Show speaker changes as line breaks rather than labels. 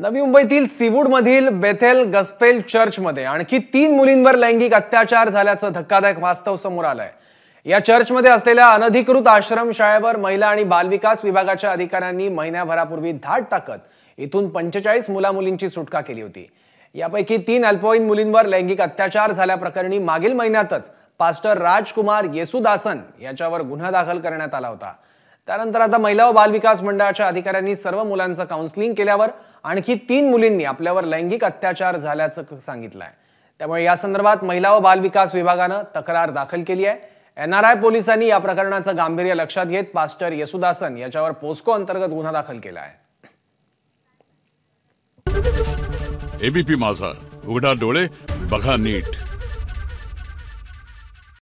नवी मुंबईतील सीवूडमधील Bethel gospel चर्चमध्ये आणखी तीन मुलींवर लैंगिक अत्याचार झाल्याचं धक्कादायक वास्तव समोर आलंय या चर्चमध्ये असलेल्या अनधिकृत शाळेवर महिला आणि बालविकास विभागाच्या अधिकाऱ्यांनी महिन्याभरापूर्वी धाड टाकत इथून पंचेचाळीस मुलींची सुटका केली होती यापैकी तीन अल्पवयीन मुलींवर लैंगिक अत्याचार झाल्याप्रकरणी मागील महिन्यातच पास्टर राजकुमार येसुदासन याच्यावर गुन्हा दाखल करण्यात आला होता त्यानंतर आता महिला व बालविकास मंडळाच्या अधिकाऱ्यांनी सर्व मुलांचं काउन्सिलिंग केल्यावर आणखी तीन मुलींनी आपल्यावर लैंगिक अत्याचार झाल्याचं सांगितलं आहे त्यामुळे या संदर्भात महिला व बालविकास विभागानं तक्रार दाखल केली आहे एन आर आय पोलिसांनी या प्रकरणाचं गांभीर्य लक्षात घेत पास्टर येसुदासन याच्यावर पोस्को अंतर्गत गुन्हा दाखल केला आहे
एबीपी माझा उघडा डोळे बघा नीट